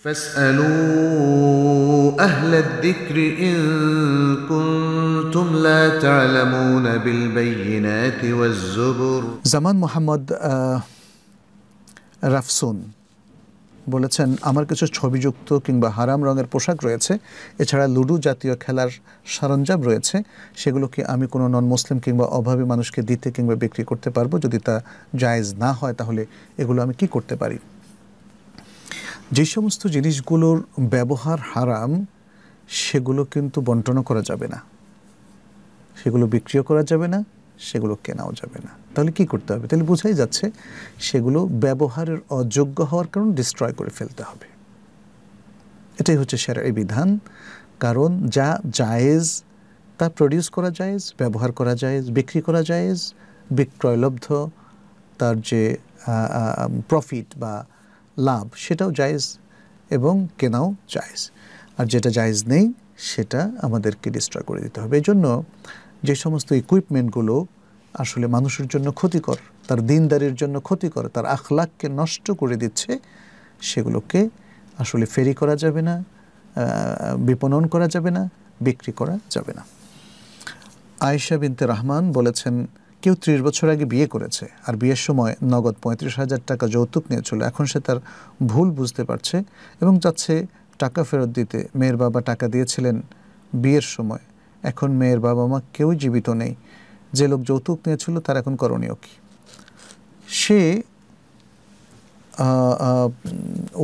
فاسألوا أهل الذكر إن كنتم لا تعلمون بالبينات والزبر زمان محمد রাফসুন বলেছেন আমার কিছু ছবিযুক্ত কিংবা হারাম রঙের পোশাক রয়েছে এছাড়া লুডু জাতীয় খেলার সরঞ্জাম রয়েছে সেগুলোকে আমি কোনো নন মুসলিম কিংবা অভাবী মানুষকে দিতে কিংবা বিক্রি করতে পারবো যদি তা জায়েজ না হয় তাহলে এগুলো আমি কি করতে পারি যে সমস্ত জিনিসগুলোর ব্যবহার হারাম সেগুলো কিন্তু বন্টনও করা যাবে না সেগুলো বিক্রিও করা যাবে না সেগুলো কেনাও যাবে না তাহলে কি করতে হবে তাহলে বোঝাই যাচ্ছে সেগুলো ব্যবহারের অযোগ্য হওয়ার কারণ ডিস্ট্রয় করে ফেলতে হবে এটাই হচ্ছে সের এই বিধান কারণ যা জায়েজ তা প্রডিউস করা যায়জ ব্যবহার করা যায়জ বিক্রি করা যায়জ বিক্রয়লব্ধ তার যে প্রফিট বা লাভ সেটাও জায়েজ এবং কেনাও জায়েজ আর যেটা জায়েজ নেই সেটা আমাদেরকে ডিস্ট্রয় করে দিতে হবে এই জন্য যে সমস্ত ইকুইপমেন্টগুলো আসলে মানুষের জন্য ক্ষতিকর তার দিনদারির জন্য ক্ষতিকর তার আখলাককে নষ্ট করে দিচ্ছে সেগুলোকে আসলে ফেরি করা যাবে না বিপণন করা যাবে না বিক্রি করা যাবে না আয়েশা বিনতে রহমান বলেছেন কেউ ত্রিশ বছর আগে বিয়ে করেছে আর বিয়ের সময় নগদ পঁয়ত্রিশ হাজার টাকা যৌতুক নিয়েছিল এখন সে তার ভুল বুঝতে পারছে এবং যাচ্ছে টাকা ফেরত দিতে মেয়ের বাবা টাকা দিয়েছিলেন বিয়ের সময় এখন মেয়ের বাবা মা কেউ জীবিত নেই যে লোক যৌতুক নিয়েছিল তার এখন করণীয় কী সে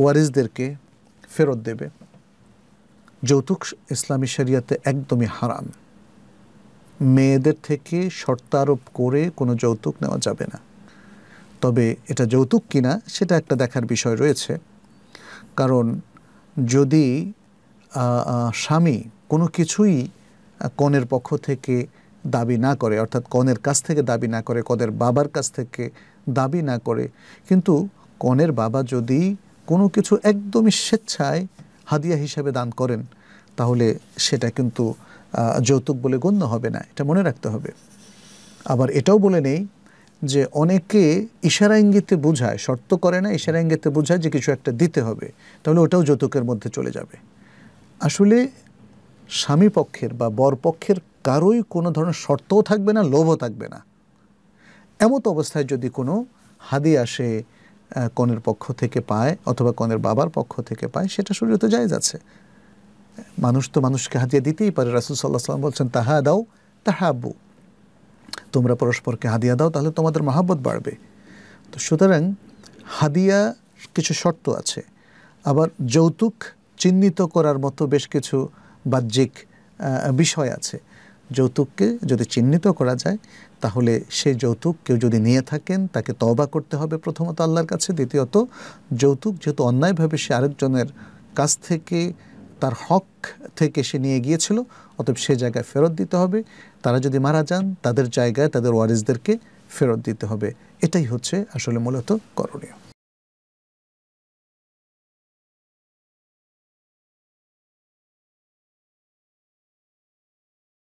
ওয়ারিসদেরকে ফেরত দেবে যৌতুক ইসলামী শরিয়াতে একদমই হারাম মেয়েদের থেকে শর্তারোপ করে কোনো যৌতুক নেওয়া যাবে না তবে এটা যৌতুক কিনা সেটা একটা দেখার বিষয় রয়েছে কারণ যদি স্বামী কোনো কিছুই কনের পক্ষ থেকে দাবি না করে অর্থাৎ কনের কাছ থেকে দাবি না করে কনের বাবার কাছ থেকে দাবি না করে কিন্তু কনের বাবা যদি কোনো কিছু একদমই স্বেচ্ছায় হাদিয়া হিসাবে দান করেন তাহলে সেটা কিন্তু যৌতুক বলে গণ্য হবে না এটা মনে রাখতে হবে আবার এটাও বলে নেই যে অনেকে ইশারা ইঙ্গিতে বোঝায় শর্ত করে না ইশারা ইঙ্গিতে বোঝায় যে কিছু একটা দিতে হবে তাহলে ওটাও যৌতুকের মধ্যে চলে যাবে আসলে স্বামী পক্ষের বা বর পক্ষের কারোই কোনো ধরনের শর্তও থাকবে না লোভও থাকবে না এমত অবস্থায় যদি কোনো হাদি আসে কনের পক্ষ থেকে পায় অথবা কনের বাবার পক্ষ থেকে পায় সেটা তো যায় যাচ্ছে মানুষ তো মানুষকে হাদিয়া দিতেই পারে রাসুল সাল্লাহ সাল্লাম বলছেন তাহা দাও তাহা আব্বু তোমরা পরস্পরকে হাদিয়া দাও তাহলে তোমাদের মহাব্বত বাড়বে তো সুতরাং হাদিয়া কিছু শর্ত আছে আবার যৌতুক চিহ্নিত করার মতো বেশ কিছু বাহ্যিক বিষয় আছে যৌতুককে যদি চিহ্নিত করা যায় তাহলে সেই যৌতুক কেউ যদি নিয়ে থাকেন তাকে তবা করতে হবে প্রথমত আল্লাহর কাছে দ্বিতীয়ত যৌতুক যেহেতু অন্যায়ভাবে সে আরেকজনের কাছ থেকে তার হক থেকে সে নিয়ে গিয়েছিল অতএব সে জায়গায় ফেরত দিতে হবে তারা যদি মারা যান তাদের জায়গায় তাদের ওয়ারিসদেরকে ফেরত দিতে হবে এটাই হচ্ছে আসলে মূলত করণীয়